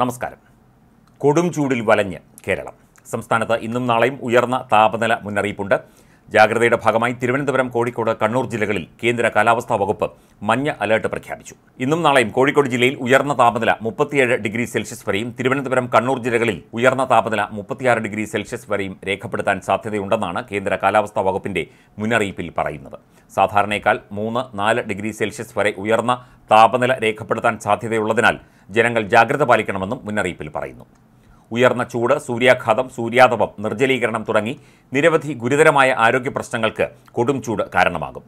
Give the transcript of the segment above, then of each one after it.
നമസ്കാരം കൊടും ചൂടിൽ വലഞ്ഞ് കേരളം സംസ്ഥാനത്ത് ഇന്നും നാളെയും ഉയർന്ന താപനില മുന്നറിയിപ്പുണ്ട് ജാഗ്രതയുടെ ഭാഗമായി തിരുവനന്തപുരം കോഴിക്കോട് കണ്ണൂർ ജില്ലകളിൽ കേന്ദ്ര കാലാവസ്ഥാ വകുപ്പ് മഞ്ഞ അലേർട്ട് പ്രഖ്യാപിച്ചു ഇന്നും നാളെയും കോഴിക്കോട് ജില്ലയിൽ ഉയർന്ന താപനില മുപ്പത്തിയേഴ് ഡിഗ്രി സെൽഷ്യസ് വരെയും തിരുവനന്തപുരം കണ്ണൂർ ജില്ലകളിൽ ഉയർന്ന താപനില മുപ്പത്തിയാറ് ഡിഗ്രി സെൽഷ്യസ് വരെയും രേഖപ്പെടുത്താൻ സാധ്യതയുണ്ടെന്നാണ് കേന്ദ്ര കാലാവസ്ഥാ വകുപ്പിന്റെ മുന്നറിയിപ്പിൽ പറയുന്നത് സാധാരണയേക്കാൾ മൂന്ന് നാല് ഡിഗ്രി സെൽഷ്യസ് വരെ ഉയർന്ന താപനില രേഖപ്പെടുത്താൻ സാധ്യതയുള്ളതിനാൽ ജനങ്ങൾ ജാഗ്രത പാലിക്കണമെന്നും മുന്നറിയിപ്പിൽ പറയുന്നു ഉയർന്ന ചൂട് സൂര്യാഘാതം സൂര്യാതപം നിർജ്ജലീകരണം തുടങ്ങി നിരവധി ഗുരുതരമായ ആരോഗ്യ പ്രശ്നങ്ങൾക്ക് കൊടും ചൂട് കാരണമാകും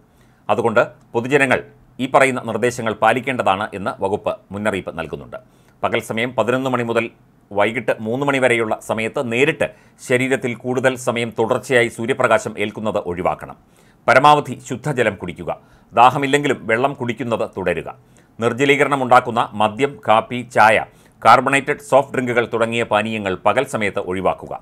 അതുകൊണ്ട് പൊതുജനങ്ങൾ ഈ പറയുന്ന നിർദ്ദേശങ്ങൾ പാലിക്കേണ്ടതാണ് എന്ന് വകുപ്പ് മുന്നറിയിപ്പ് നൽകുന്നുണ്ട് പകൽ സമയം പതിനൊന്ന് മണി മുതൽ വൈകിട്ട് മൂന്ന് മണി വരെയുള്ള സമയത്ത് നേരിട്ട് ശരീരത്തിൽ കൂടുതൽ സമയം തുടർച്ചയായി സൂര്യപ്രകാശം ഏൽക്കുന്നത് ഒഴിവാക്കണം പരമാവധി ശുദ്ധജലം കുടിക്കുക ദാഹമില്ലെങ്കിലും വെള്ളം കുടിക്കുന്നത് തുടരുക ഉണ്ടാക്കുന്ന മദ്യം കാപ്പി ചായ കാർബണേറ്റഡ് സോഫ്റ്റ് ഡ്രിങ്കുകൾ തുടങ്ങിയ പാനീയങ്ങൾ പകൽ സമയത്ത് ഒഴിവാക്കുക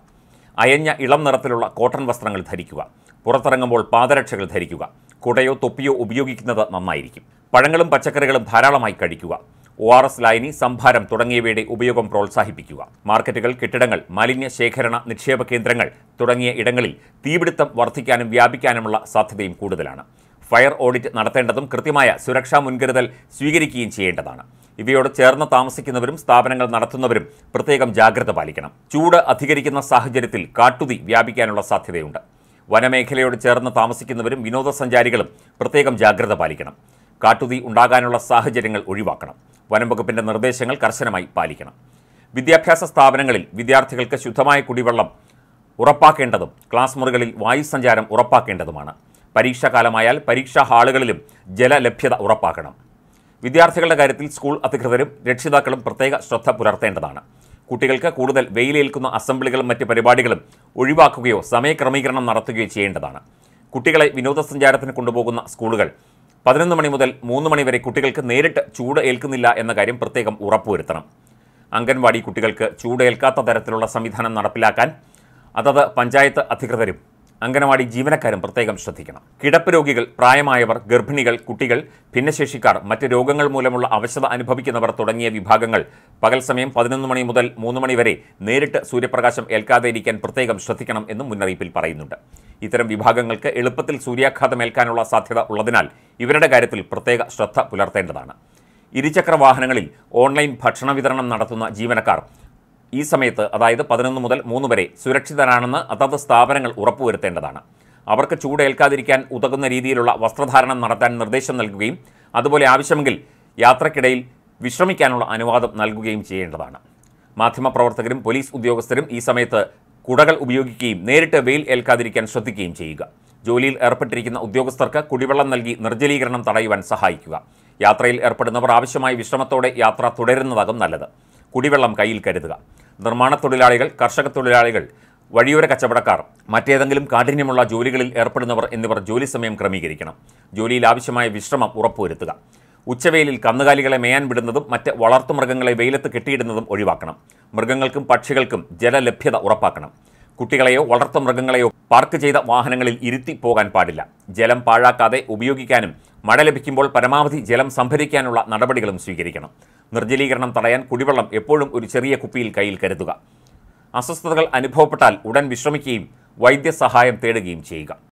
അയഞ്ഞ ഇളം നിറത്തിലുള്ള കോട്ടൺ വസ്ത്രങ്ങൾ ധരിക്കുക പുറത്തിറങ്ങുമ്പോൾ പാദരക്ഷകൾ ധരിക്കുക കുടയോ തൊപ്പിയോ ഉപയോഗിക്കുന്നത് നന്നായിരിക്കും പഴങ്ങളും പച്ചക്കറികളും ധാരാളമായി കഴിക്കുക ഒ ആർ എസ് ലൈനി സംഭാരം തുടങ്ങിയവയുടെ ഉപയോഗം പ്രോത്സാഹിപ്പിക്കുക മാർക്കറ്റുകൾ കെട്ടിടങ്ങൾ മാലിന്യ ശേഖരണ നിക്ഷേപ കേന്ദ്രങ്ങൾ തുടങ്ങിയ ഇടങ്ങളിൽ തീപിടുത്തം വർദ്ധിക്കാനും വ്യാപിക്കാനുമുള്ള സാധ്യതയും കൂടുതലാണ് ഫയർ ഓഡിറ്റ് നടത്തേണ്ടതും കൃത്യമായ സുരക്ഷാ മുൻകരുതൽ സ്വീകരിക്കുകയും ചെയ്യേണ്ടതാണ് ഇവയോട് ചേർന്ന് താമസിക്കുന്നവരും സ്ഥാപനങ്ങൾ നടത്തുന്നവരും പ്രത്യേകം ജാഗ്രത പാലിക്കണം ചൂട് അധികരിക്കുന്ന സാഹചര്യത്തിൽ കാട്ടുതി വ്യാപിക്കാനുള്ള സാധ്യതയുണ്ട് വനമേഖലയോട് ചേർന്ന് താമസിക്കുന്നവരും വിനോദസഞ്ചാരികളും പ്രത്യേകം ജാഗ്രത പാലിക്കണം കാട്ടുതി ഉണ്ടാകാനുള്ള സാഹചര്യങ്ങൾ ഒഴിവാക്കണം വനം നിർദ്ദേശങ്ങൾ കർശനമായി പാലിക്കണം വിദ്യാഭ്യാസ സ്ഥാപനങ്ങളിൽ വിദ്യാർത്ഥികൾക്ക് ശുദ്ധമായ കുടിവെള്ളം ഉറപ്പാക്കേണ്ടതും ക്ലാസ് മുറികളിൽ വായു സഞ്ചാരം ഉറപ്പാക്കേണ്ടതുമാണ് പരീക്ഷാകാലമായാൽ പരീക്ഷാ ഹാളുകളിലും ജലലഭ്യത ഉറപ്പാക്കണം വിദ്യാർത്ഥികളുടെ കാര്യത്തിൽ സ്കൂൾ അധികൃതരും രക്ഷിതാക്കളും പ്രത്യേക ശ്രദ്ധ പുലർത്തേണ്ടതാണ് കുട്ടികൾക്ക് കൂടുതൽ വെയിലേൽക്കുന്ന അസംബ്ലികളും മറ്റ് പരിപാടികളും ഒഴിവാക്കുകയോ സമയക്രമീകരണം നടത്തുകയോ ചെയ്യേണ്ടതാണ് കുട്ടികളെ വിനോദസഞ്ചാരത്തിന് കൊണ്ടുപോകുന്ന സ്കൂളുകൾ പതിനൊന്ന് മണി മുതൽ മൂന്ന് മണി വരെ കുട്ടികൾക്ക് നേരിട്ട് ചൂട് ഏൽക്കുന്നില്ല എന്ന കാര്യം പ്രത്യേകം ഉറപ്പുവരുത്തണം അംഗൻവാടി കുട്ടികൾക്ക് ചൂടേൽക്കാത്ത തരത്തിലുള്ള സംവിധാനം നടപ്പിലാക്കാൻ അതത് പഞ്ചായത്ത് അധികൃതരും അംഗനവാടി ജീവനക്കാരും പ്രത്യേകം ശ്രദ്ധിക്കണം കിടപ്പ് രോഗികൾ പ്രായമായവർ ഗർഭിണികൾ കുട്ടികൾ ഭിന്നശേഷിക്കാർ മറ്റ് രോഗങ്ങൾ മൂലമുള്ള അവശത അനുഭവിക്കുന്നവർ തുടങ്ങിയ വിഭാഗങ്ങൾ പകൽ സമയം പതിനൊന്ന് മണി മുതൽ മൂന്ന് മണി വരെ നേരിട്ട് സൂര്യപ്രകാശം ഏൽക്കാതെ ഇരിക്കാൻ പ്രത്യേകം ശ്രദ്ധിക്കണം എന്നും മുന്നറിയിപ്പിൽ പറയുന്നുണ്ട് ഇത്തരം വിഭാഗങ്ങൾക്ക് എളുപ്പത്തിൽ ഏൽക്കാനുള്ള സാധ്യത ഉള്ളതിനാൽ ഇവരുടെ കാര്യത്തിൽ പ്രത്യേക ശ്രദ്ധ പുലർത്തേണ്ടതാണ് ഇരുചക്ര വാഹനങ്ങളിൽ ഓൺലൈൻ ഭക്ഷണ വിതരണം നടത്തുന്ന ജീവനക്കാർ ഈ സമയത്ത് അതായത് പതിനൊന്ന് മുതൽ മൂന്ന് വരെ സുരക്ഷിതരാണെന്ന് അതത് സ്ഥാപനങ്ങൾ ഉറപ്പുവരുത്തേണ്ടതാണ് അവർക്ക് ചൂടേൽക്കാതിരിക്കാൻ ഉതകുന്ന രീതിയിലുള്ള വസ്ത്രധാരണം നടത്താൻ നിർദ്ദേശം നൽകുകയും അതുപോലെ ആവശ്യമെങ്കിൽ യാത്രക്കിടയിൽ വിശ്രമിക്കാനുള്ള അനുവാദം നൽകുകയും ചെയ്യേണ്ടതാണ് മാധ്യമപ്രവർത്തകരും പോലീസ് ഉദ്യോഗസ്ഥരും ഈ സമയത്ത് കുടകൾ ഉപയോഗിക്കുകയും നേരിട്ട് വെയിൽ ഏൽക്കാതിരിക്കാൻ ശ്രദ്ധിക്കുകയും ചെയ്യുക ജോലിയിൽ ഏർപ്പെട്ടിരിക്കുന്ന ഉദ്യോഗസ്ഥർക്ക് കുടിവെള്ളം നൽകി നിർജ്ജലീകരണം തടയുവാൻ സഹായിക്കുക യാത്രയിൽ ഏർപ്പെടുന്നവർ ആവശ്യമായ വിശ്രമത്തോടെ യാത്ര തുടരുന്നതാകും നല്ലത് കുടിവെള്ളം കയ്യിൽ കരുതുക നിർമ്മാണ തൊഴിലാളികൾ കർഷക തൊഴിലാളികൾ വഴിയോര കച്ചവടക്കാർ മറ്റേതെങ്കിലും കാഠിന്യമുള്ള ജോലികളിൽ ഏർപ്പെടുന്നവർ എന്നിവർ ജോലി സമയം ക്രമീകരിക്കണം ജോലിയിൽ ആവശ്യമായ വിശ്രമം ഉറപ്പുവരുത്തുക ഉച്ചവെയിലിൽ കന്നുകാലികളെ മേയാൻ വിടുന്നതും മറ്റ് വളർത്തുമൃഗങ്ങളെ വെയിലത്ത് കെട്ടിയിടുന്നതും ഒഴിവാക്കണം മൃഗങ്ങൾക്കും പക്ഷികൾക്കും ജലലഭ്യത ഉറപ്പാക്കണം കുട്ടികളെയോ വളർത്തുമൃഗങ്ങളെയോ പാർക്ക് ചെയ്ത വാഹനങ്ങളിൽ ഇരുത്തി പോകാൻ പാടില്ല ജലം പാഴാക്കാതെ ഉപയോഗിക്കാനും മഴ ലഭിക്കുമ്പോൾ പരമാവധി ജലം സംഭരിക്കാനുള്ള നടപടികളും സ്വീകരിക്കണം നിർജ്ജലീകരണം തടയാൻ കുടിവെള്ളം എപ്പോഴും ഒരു ചെറിയ കുപ്പിയിൽ കയ്യിൽ കരുതുക അസ്വസ്ഥതകൾ അനുഭവപ്പെട്ടാൽ ഉടൻ വിശ്രമിക്കുകയും വൈദ്യസഹായം തേടുകയും ചെയ്യുക